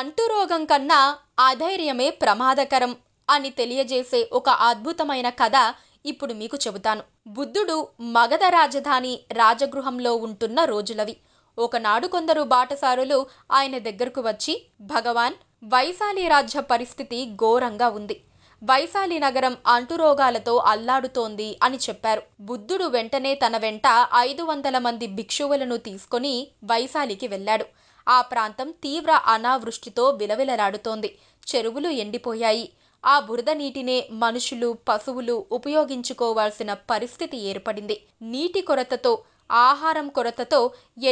అంటురోగం కన్నా అధైర్యమే ప్రమాదకరం అని తెలియజేసే ఒక అద్భుతమైన కథ ఇప్పుడు మీకు చెబుతాను బుద్ధుడు మగధ రాజధాని రాజగృహంలో ఉంటున్న రోజులవి ఒకనాడు కొందరు బాటసారులు ఆయన దగ్గరకు వచ్చి భగవాన్ వైశాలి రాజ్య పరిస్థితి ఘోరంగా ఉంది వైశాలి నగరం అంటురోగాలతో అల్లాడుతోంది అని చెప్పారు బుద్ధుడు వెంటనే తన వెంట ఐదు వందల మంది భిక్షువులను తీసుకొని వైశాలికి వెళ్ళాడు ఆ ప్రాంతం తీవ్ర అనావృష్టితో విలవిలలాడుతోంది చెరువులు ఎండిపోయాయి ఆ బురద నీటినే మనుషులు పశువులు ఉపయోగించుకోవాల్సిన పరిస్థితి ఏర్పడింది నీటి కొరతతో ఆహారం కొరతతో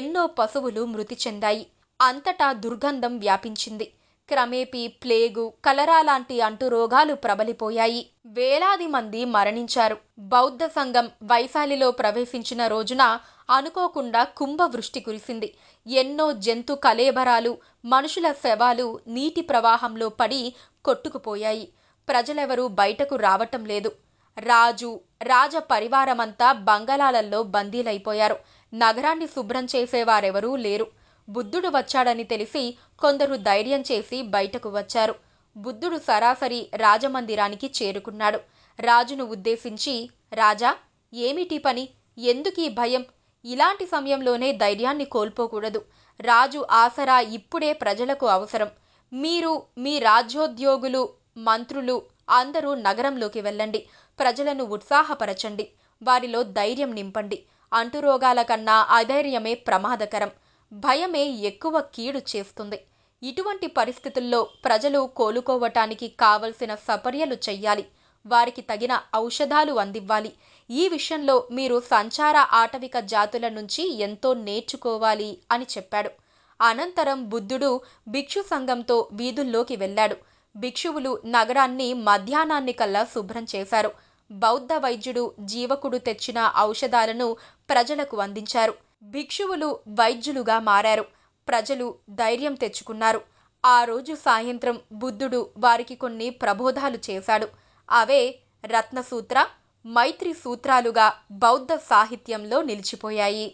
ఎన్నో పశువులు మృతి చెందాయి అంతటా దుర్గంధం వ్యాపించింది క్రమేపీ ప్లేగు కలరా లాంటి అంటు రోగాలు ప్రబలిపోయాయి వేలాది మంది మరణించారు బౌద్ధ సంఘం వైశాలిలో ప్రవేశించిన రోజున అనుకోకుండా కుంభవృష్టి కురిసింది ఎన్నో జంతు కలేబరాలు మనుషుల శవాలు నీటి ప్రవాహంలో పడి కొట్టుకుపోయాయి ప్రజలెవరూ బయటకు రావటం లేదు రాజు రాజ పరివారమంతా బంగళాలల్లో బందీలైపోయారు నగరాన్ని శుభ్రం చేసేవారెవరూ లేరు బుద్ధుడు వచ్చాడని తెలిసి కొందరు ధైర్యం చేసి బయటకు వచ్చారు బుద్ధుడు సరాసరి రాజమందిరానికి చేరుకున్నాడు రాజును ఉద్దేశించి రాజా ఏమిటి పని ఎందుకీ భయం ఇలాంటి సమయంలోనే ధైర్యాన్ని కోల్పోకూడదు రాజు ఆసరా ఇప్పుడే ప్రజలకు అవసరం మీరు మీ రాజ్యోద్యోగులు మంత్రులు అందరూ నగరంలోకి వెళ్ళండి ప్రజలను ఉత్సాహపరచండి వారిలో ధైర్యం నింపండి అంటురోగాల కన్నా అధైర్యమే ప్రమాదకరం భయమే ఎక్కువ కీడు చేస్తుంది ఇటువంటి పరిస్థితుల్లో ప్రజలు కోలుకోవటానికి కావలసిన సపర్యలు చెయ్యాలి వారికి తగిన ఔషధాలు అందివ్వాలి ఈ విషయంలో మీరు సంచార ఆటవిక జాతుల నుంచి ఎంతో నేర్చుకోవాలి అని చెప్పాడు అనంతరం బుద్ధుడు భిక్షు సంఘంతో వీధుల్లోకి వెళ్ళాడు భిక్షువులు నగరాన్ని మధ్యాహ్నాన్ని కల్లా శుభ్రం చేశారు బౌద్ధ వైద్యుడు జీవకుడు తెచ్చిన ఔషధాలను ప్రజలకు అందించారు భిక్షువులు వైద్యులుగా మారారు ప్రజలు ధైర్యం తెచ్చుకున్నారు ఆ రోజు సాయంత్రం బుద్ధుడు వారికి కొన్ని ప్రబోధాలు చేశాడు అవే రత్నసూత్ర మైత్రి సూత్రాలుగా బౌద్ధ సాహిత్యంలో నిలిచిపోయాయి